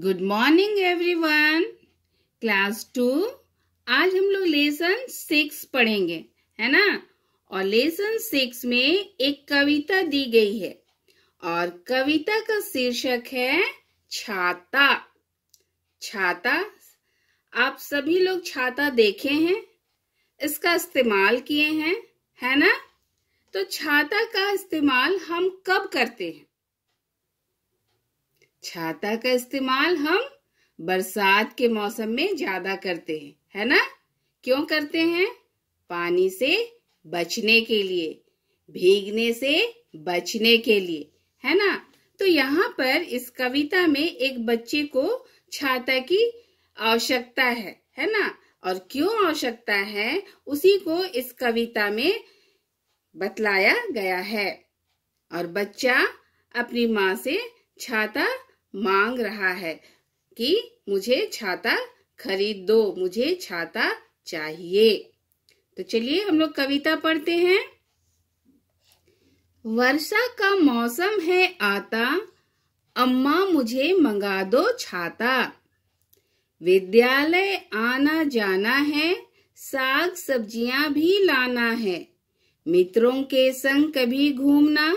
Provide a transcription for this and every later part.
good morning everyone class two आज हम लोग लेसन सिक्स पढ़ेंगे है ना और लेसन सिक्स में एक कविता दी गई है और कविता का शीर्षक है छाता छाता आप सभी लोग छाता देखे हैं इसका इस्तेमाल किए हैं है ना तो छाता का इस्तेमाल हम कब करते हैं छाता का इस्तेमाल हम बरसात के मौसम में ज्यादा करते हैं है ना क्यों करते हैं पानी से बचने के लिए भीगने से बचने के लिए है ना तो यहाँ पर इस कविता में एक बच्चे को छाता की आवश्यकता है है ना और क्यों आवश्यकता है उसी को इस कविता में बतलाया गया है और बच्चा अपनी माँ से छाता मांग रहा है कि मुझे छाता खरीद दो मुझे छाता चाहिए तो चलिए हम लोग कविता पढ़ते हैं वर्षा का मौसम है आता अम्मा मुझे मंगा दो छाता विद्यालय आना जाना है साग सब्जियां भी लाना है मित्रों के संग कभी घूमना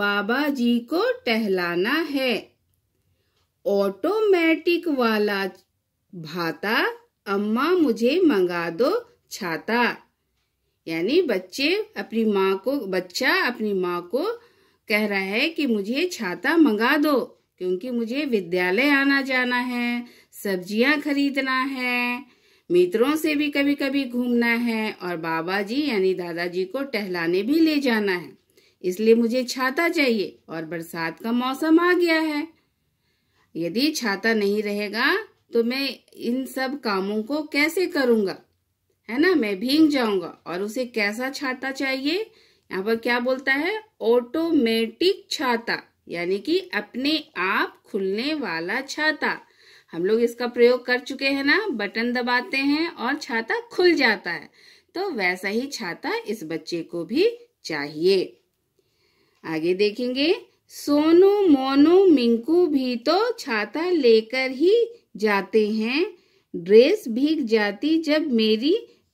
बाबा जी को टहलाना है ऑटोमेटिक वाला भाता अम्मा मुझे मंगा दो छाता यानी बच्चे अपनी माँ को बच्चा अपनी माँ को कह रहा है कि मुझे छाता मंगा दो क्योंकि मुझे विद्यालय आना जाना है सब्जियाँ खरीदना है मित्रों से भी कभी कभी घूमना है और बाबा जी यानी दादाजी को टहलाने भी ले जाना है इसलिए मुझे छाता चाहिए और बरसात का मौसम आ गया है यदि छाता नहीं रहेगा तो मैं इन सब कामों को कैसे करूंगा है ना मैं भींग जाऊंगा और उसे कैसा छाता चाहिए यहाँ पर क्या बोलता है ऑटोमेटिक छाता यानी कि अपने आप खुलने वाला छाता हम लोग इसका प्रयोग कर चुके हैं ना बटन दबाते हैं और छाता खुल जाता है तो वैसा ही छाता इस बच्चे को भी चाहिए आगे देखेंगे सोनू मोनू मिंकू भी तो छाता लेकर ही जाते हैं ड्रेस भीग जाती जब मेरी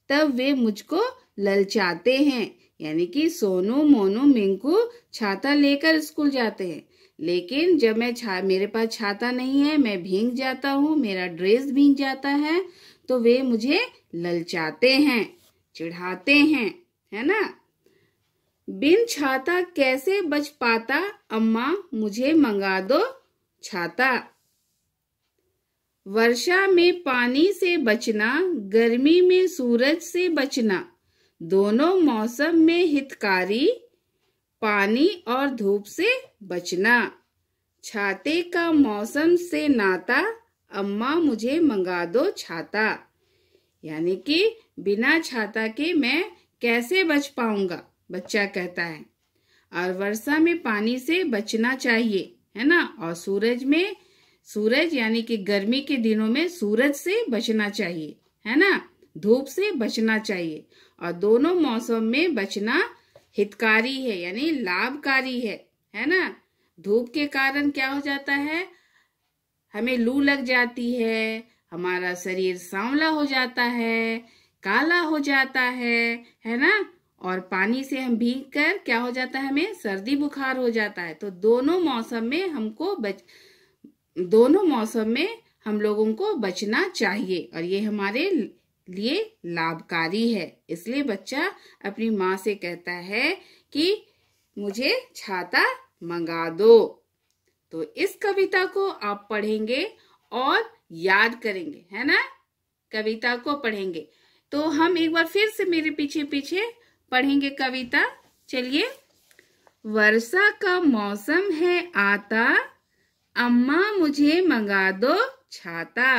तब वे मुझको ललचाते हैं यानी कि सोनू मोनू मिंकू छाता लेकर स्कूल जाते हैं लेकिन जब मैं छा मेरे पास छाता नहीं है मैं भींग जाता हूँ मेरा ड्रेस भींग जाता है तो वे मुझे ललचाते हैं चिढ़ाते हैं है ना बिन छाता कैसे बच पाता अम्मा मुझे मंगा दो छाता वर्षा में पानी से बचना गर्मी में सूरज से बचना दोनों मौसम में हितकारी पानी और धूप से बचना छाते का मौसम से नाता अम्मा मुझे मंगा दो छाता यानी कि बिना छाता के मैं कैसे बच पाऊंगा बच्चा कहता है और वर्षा में पानी से बचना चाहिए है ना और सूरज में सूरज यानी कि गर्मी के दिनों में सूरज से बचना चाहिए है ना धूप से बचना चाहिए और दोनों मौसम में बचना हितकारी है यानी लाभकारी है है ना धूप के कारण क्या हो जाता है हमें लू लग जाती है हमारा शरीर सांवला हो जाता है काला हो जाता है है ना और पानी से हम भीग कर क्या हो जाता है हमें सर्दी बुखार हो जाता है तो दोनों मौसम में हमको बच दोनों मौसम में हम लोगों को बचना चाहिए और ये हमारे लिए लाभकारी है इसलिए बच्चा अपनी माँ से कहता है कि मुझे छाता मंगा दो तो इस कविता को आप पढ़ेंगे और याद करेंगे है ना कविता को पढ़ेंगे तो हम एक बार फिर से मेरे पीछे पीछे पढ़ेंगे कविता चलिए वर्षा का मौसम है आता अम्मा मुझे मंगा दो छाता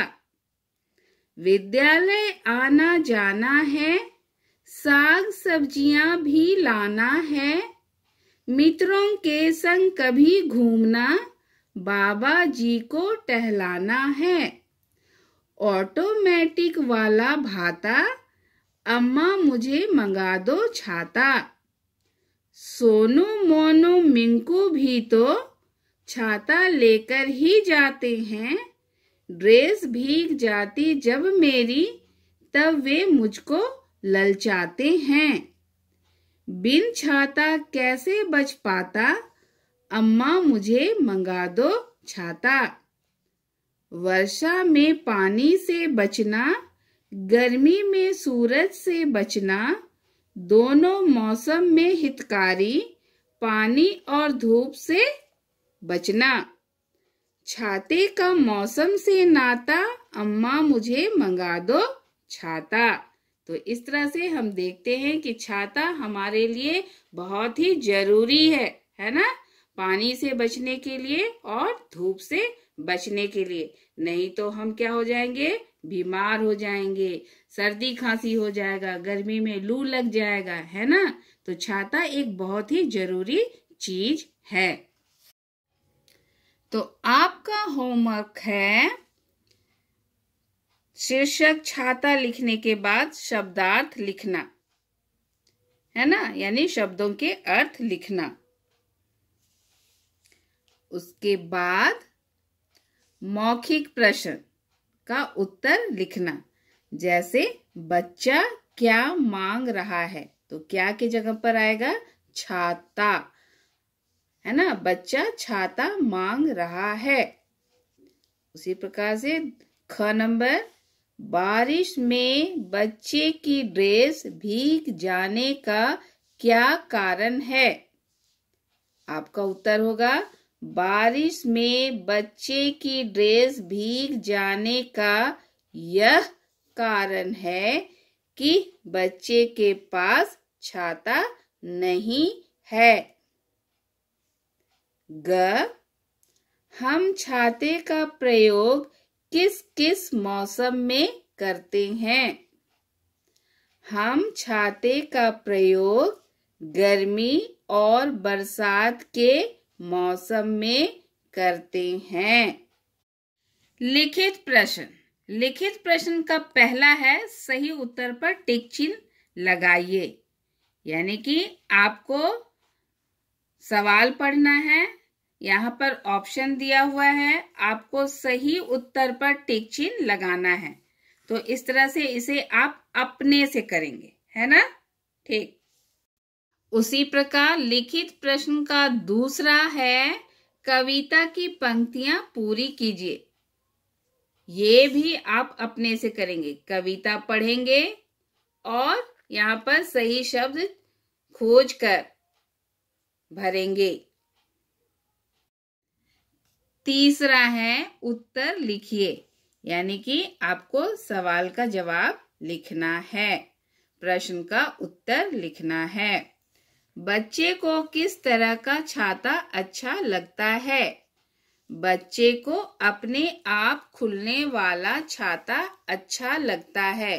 विद्यालय आना जाना है साग सब्जियां भी लाना है मित्रों के संग कभी घूमना बाबा जी को टहलाना है ऑटोमेटिक वाला भाता अम्मा मुझे मंगा दो छाता सोनू मोनू मिंकू भी तो छाता लेकर ही जाते हैं ड्रेस भीग जाती जब मेरी तब वे मुझको ललचाते हैं बिन छाता कैसे बच पाता अम्मा मुझे मंगा दो छाता वर्षा में पानी से बचना गर्मी में सूरज से बचना दोनों मौसम में हितकारी पानी और धूप से बचना छाते का मौसम से नाता अम्मा मुझे मंगा दो छाता तो इस तरह से हम देखते हैं कि छाता हमारे लिए बहुत ही जरूरी है है ना पानी से बचने के लिए और धूप से बचने के लिए नहीं तो हम क्या हो जाएंगे बीमार हो जाएंगे सर्दी खांसी हो जाएगा गर्मी में लू लग जाएगा है ना तो छाता एक बहुत ही जरूरी चीज है तो आपका होमवर्क है शीर्षक छाता लिखने के बाद शब्दार्थ लिखना है ना यानी शब्दों के अर्थ लिखना उसके बाद मौखिक प्रश्न का उत्तर लिखना जैसे बच्चा क्या मांग रहा है तो क्या की जगह पर आएगा छाता है ना बच्चा छाता मांग रहा है उसी प्रकार से ख नंबर बारिश में बच्चे की ड्रेस भीग जाने का क्या कारण है आपका उत्तर होगा बारिश में बच्चे की ड्रेस भीग जाने का यह कारण है कि बच्चे के पास छाता नहीं है ग हम छाते का प्रयोग किस किस मौसम में करते हैं हम छाते का प्रयोग गर्मी और बरसात के मौसम में करते हैं लिखित प्रश्न लिखित प्रश्न का पहला है सही उत्तर पर टिक चिन्ह लगाइए यानी कि आपको सवाल पढ़ना है यहाँ पर ऑप्शन दिया हुआ है आपको सही उत्तर पर टिक चिन्ह लगाना है तो इस तरह से इसे आप अपने से करेंगे है ना ठीक उसी प्रकार लिखित प्रश्न का दूसरा है कविता की पंक्तियां पूरी कीजिए ये भी आप अपने से करेंगे कविता पढ़ेंगे और यहाँ पर सही शब्द खोज कर भरेंगे तीसरा है उत्तर लिखिए यानी कि आपको सवाल का जवाब लिखना है प्रश्न का उत्तर लिखना है बच्चे को किस तरह का छाता अच्छा लगता है बच्चे को अपने आप खुलने वाला छाता अच्छा लगता है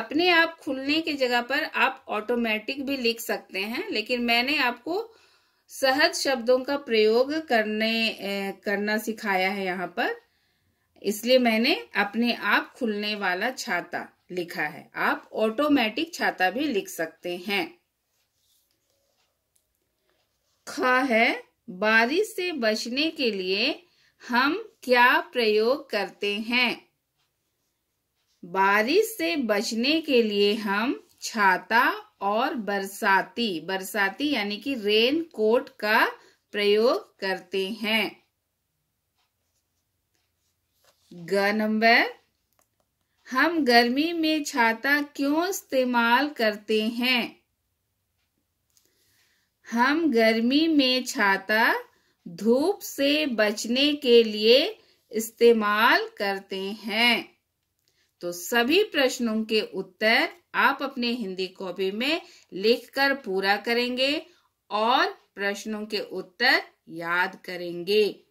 अपने आप खुलने की जगह पर आप ऑटोमेटिक भी लिख सकते हैं लेकिन मैंने आपको सहज शब्दों का प्रयोग करने करना सिखाया है यहाँ पर इसलिए मैंने अपने आप खुलने वाला छाता लिखा है आप ऑटोमेटिक छाता भी लिख सकते हैं सूखा है बारिश से बचने के लिए हम क्या प्रयोग करते हैं बारिश से बचने के लिए हम छाता और बरसाती बरसाती यानी कि रेन कोट का प्रयोग करते हैं ग नंबर हम गर्मी में छाता क्यों इस्तेमाल करते हैं हम गर्मी में छाता धूप से बचने के लिए इस्तेमाल करते हैं तो सभी प्रश्नों के उत्तर आप अपने हिंदी कॉपी में लिखकर पूरा करेंगे और प्रश्नों के उत्तर याद करेंगे